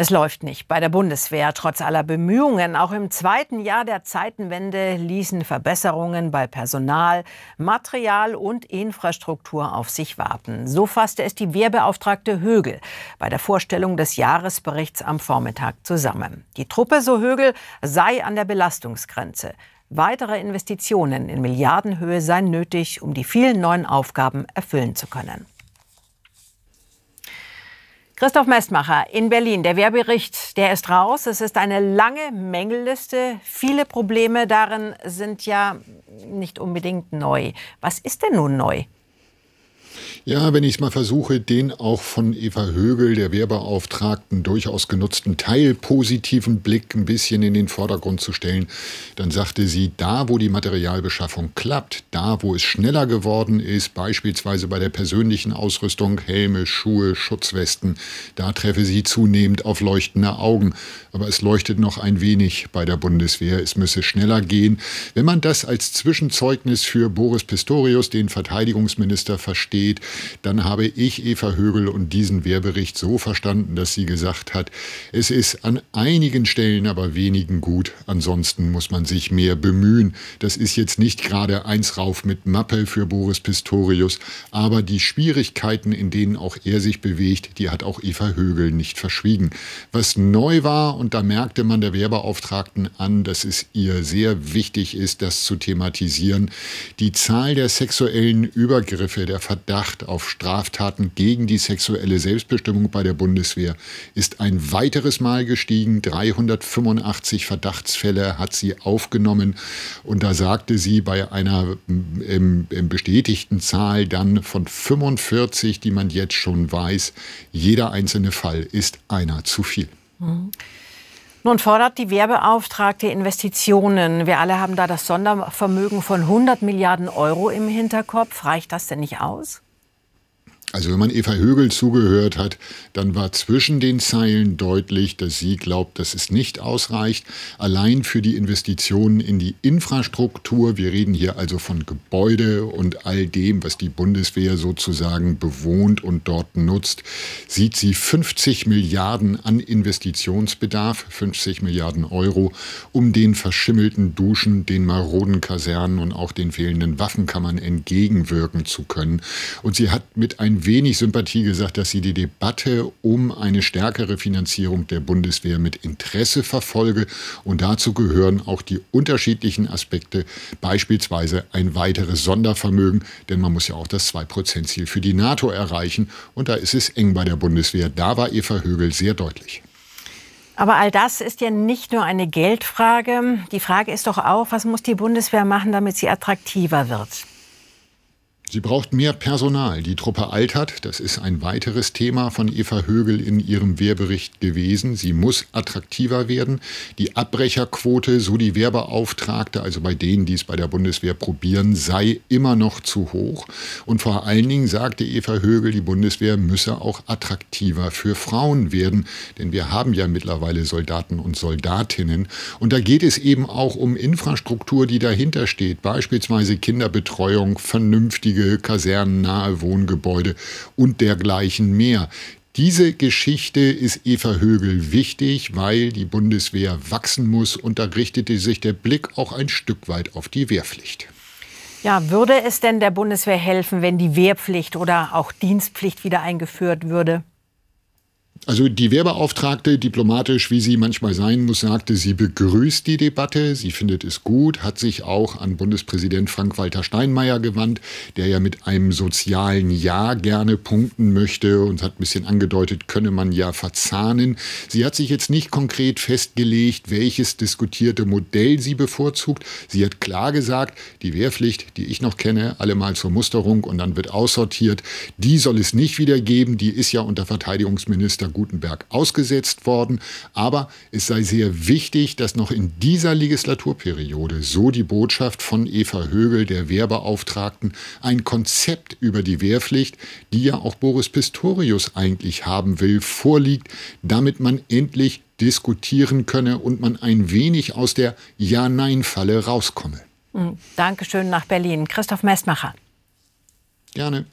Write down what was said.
Es läuft nicht bei der Bundeswehr. Trotz aller Bemühungen, auch im zweiten Jahr der Zeitenwende ließen Verbesserungen bei Personal, Material und Infrastruktur auf sich warten. So fasste es die Wehrbeauftragte Högel bei der Vorstellung des Jahresberichts am Vormittag zusammen. Die Truppe, so Högel, sei an der Belastungsgrenze. Weitere Investitionen in Milliardenhöhe seien nötig, um die vielen neuen Aufgaben erfüllen zu können. Christoph Mestmacher in Berlin. Der Wehrbericht, der ist raus. Es ist eine lange Mängelliste. Viele Probleme darin sind ja nicht unbedingt neu. Was ist denn nun neu? Ja, wenn ich es mal versuche, den auch von Eva Högel, der Wehrbeauftragten, durchaus genutzten Teil positiven Blick ein bisschen in den Vordergrund zu stellen, dann sagte sie, da wo die Materialbeschaffung klappt, da wo es schneller geworden ist, beispielsweise bei der persönlichen Ausrüstung, Helme, Schuhe, Schutzwesten, da treffe sie zunehmend auf leuchtende Augen. Aber es leuchtet noch ein wenig bei der Bundeswehr, es müsse schneller gehen. Wenn man das als Zwischenzeugnis für Boris Pistorius, den Verteidigungsminister, versteht, dann habe ich Eva Högel und diesen Wehrbericht so verstanden, dass sie gesagt hat, es ist an einigen Stellen aber wenigen gut, ansonsten muss man sich mehr bemühen. Das ist jetzt nicht gerade eins rauf mit Mappe für Boris Pistorius, aber die Schwierigkeiten, in denen auch er sich bewegt, die hat auch Eva Högel nicht verschwiegen. Was neu war, und da merkte man der Wehrbeauftragten an, dass es ihr sehr wichtig ist, das zu thematisieren, die Zahl der sexuellen Übergriffe, der Verdacht, Strafmacht auf Straftaten gegen die sexuelle Selbstbestimmung bei der Bundeswehr ist ein weiteres Mal gestiegen. 385 Verdachtsfälle hat sie aufgenommen. Und da sagte sie bei einer ähm, bestätigten Zahl dann von 45, die man jetzt schon weiß, jeder einzelne Fall ist einer zu viel. Mhm. Nun fordert die Werbeauftragte Investitionen. Wir alle haben da das Sondervermögen von 100 Milliarden Euro im Hinterkopf. Reicht das denn nicht aus? Also wenn man Eva Högel zugehört hat, dann war zwischen den Zeilen deutlich, dass sie glaubt, dass es nicht ausreicht, allein für die Investitionen in die Infrastruktur. Wir reden hier also von Gebäude und all dem, was die Bundeswehr sozusagen bewohnt und dort nutzt, sieht sie 50 Milliarden an Investitionsbedarf, 50 Milliarden Euro, um den verschimmelten Duschen, den maroden Kasernen und auch den fehlenden Waffenkammern entgegenwirken zu können. Und sie hat mit ein wenig Sympathie gesagt, dass sie die Debatte um eine stärkere Finanzierung der Bundeswehr mit Interesse verfolge. Und dazu gehören auch die unterschiedlichen Aspekte, beispielsweise ein weiteres Sondervermögen, denn man muss ja auch das 2%-Ziel prozent für die NATO erreichen. Und da ist es eng bei der Bundeswehr. Da war Eva Högel sehr deutlich. Aber all das ist ja nicht nur eine Geldfrage. Die Frage ist doch auch, was muss die Bundeswehr machen, damit sie attraktiver wird? Sie braucht mehr Personal. Die Truppe altert. Das ist ein weiteres Thema von Eva Högel in ihrem Wehrbericht gewesen. Sie muss attraktiver werden. Die Abbrecherquote, so die Wehrbeauftragte, also bei denen, die es bei der Bundeswehr probieren, sei immer noch zu hoch. Und vor allen Dingen sagte Eva Högel, die Bundeswehr müsse auch attraktiver für Frauen werden. Denn wir haben ja mittlerweile Soldaten und Soldatinnen. Und da geht es eben auch um Infrastruktur, die dahinter steht. Beispielsweise Kinderbetreuung, vernünftige Wohnwege, kasernennahe Wohngebäude und dergleichen mehr. Diese Geschichte ist Eva Högel wichtig, weil die Bundeswehr wachsen muss und da richtete sich der Blick auch ein Stück weit auf die Wehrpflicht. Ja, würde es denn der Bundeswehr helfen, wenn die Wehrpflicht oder auch Dienstpflicht wieder eingeführt würde? Also die Wehrbeauftragte, diplomatisch wie sie manchmal sein muss, sagte, sie begrüßt die Debatte, sie findet es gut, hat sich auch an Bundespräsident Frank-Walter Steinmeier gewandt, der ja mit einem sozialen Ja gerne punkten möchte und hat ein bisschen angedeutet, könne man ja verzahnen. Sie hat sich jetzt nicht konkret festgelegt, welches diskutierte Modell sie bevorzugt. Sie hat klar gesagt, die Wehrpflicht, die ich noch kenne, allemal zur Musterung und dann wird aussortiert, die soll es nicht wieder geben, die ist ja unter Verteidigungsminister unter Gutenberg ausgesetzt worden. Aber es sei sehr wichtig, dass noch in dieser Legislaturperiode, so die Botschaft von Eva Högel, der Wehrbeauftragten, ein Konzept über die Wehrpflicht, die ja auch Boris Pistorius eigentlich haben will, vorliegt, damit man endlich diskutieren könne und man ein wenig aus der Ja-Nein-Falle rauskomme. Hm, Dankeschön nach Berlin. Christoph Mestmacher. Gerne.